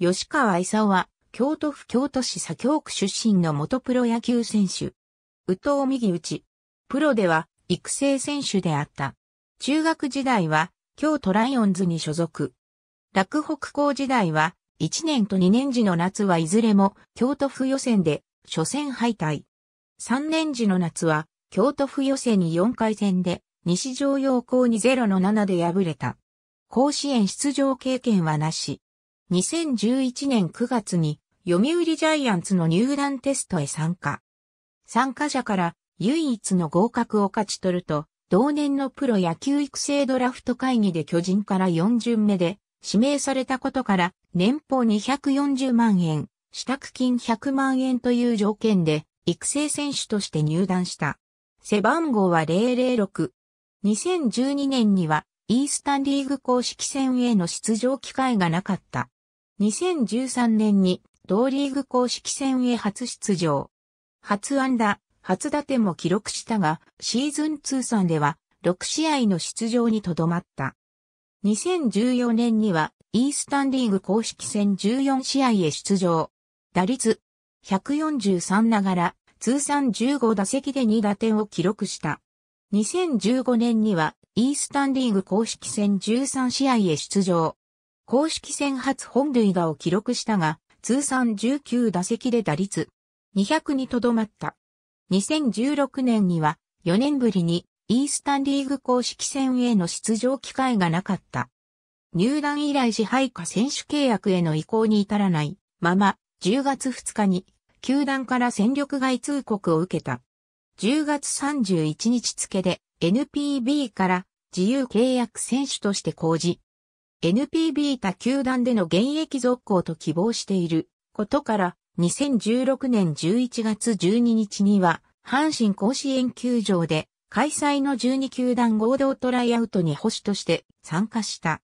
吉川勲は、京都府京都市左京区出身の元プロ野球選手。宇藤右内。プロでは育成選手であった。中学時代は京都ライオンズに所属。楽北高時代は1年と2年時の夏はいずれも京都府予選で初戦敗退。3年時の夏は京都府予選に4回戦で西城陽光に0の7で敗れた。甲子園出場経験はなし。2011年9月に読売ジャイアンツの入団テストへ参加。参加者から唯一の合格を勝ち取ると、同年のプロ野球育成ドラフト会議で巨人から4巡目で指名されたことから年俸240万円、支度金100万円という条件で育成選手として入団した。背番号は006。2012年にはイースタンリーグ公式戦への出場機会がなかった。2013年に同リーグ公式戦へ初出場。初安打、初打点も記録したが、シーズン通算では6試合の出場にとどまった。2014年にはイースタンリーグ公式戦14試合へ出場。打率143ながら通算15打席で2打点を記録した。2015年にはイースタンリーグ公式戦13試合へ出場。公式戦初本塁打を記録したが、通算19打席で打率200にとどまった。2016年には4年ぶりにイースタンリーグ公式戦への出場機会がなかった。入団以来支配下選手契約への移行に至らないまま、10月2日に球団から戦力外通告を受けた。10月31日付で NPB から自由契約選手として公示、NPB 他球団での現役続行と希望していることから、2016年11月12日には、阪神甲子園球場で、開催の12球団合同トライアウトに保守として参加した。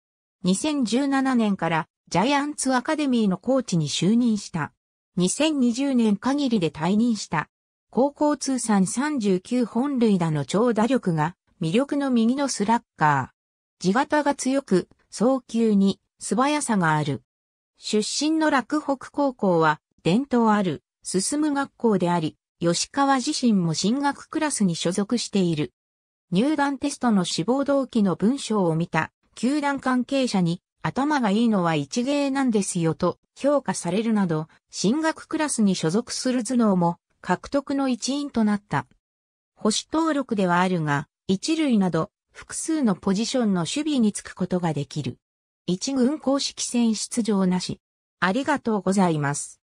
2017年からジャイアンツアカデミーのコーチに就任した。2020年限りで退任した。高校通算39本塁打の長打力が魅力の右のスラッガー。地型が強く、早急に素早さがある。出身の洛北高校は伝統ある進む学校であり、吉川自身も進学クラスに所属している。入団テストの志望動機の文章を見た球団関係者に頭がいいのは一芸なんですよと評価されるなど、進学クラスに所属する頭脳も獲得の一因となった。保守登録ではあるが、一塁など複数のポジションの守備につくことができる。一軍公式戦出場なし。ありがとうございます。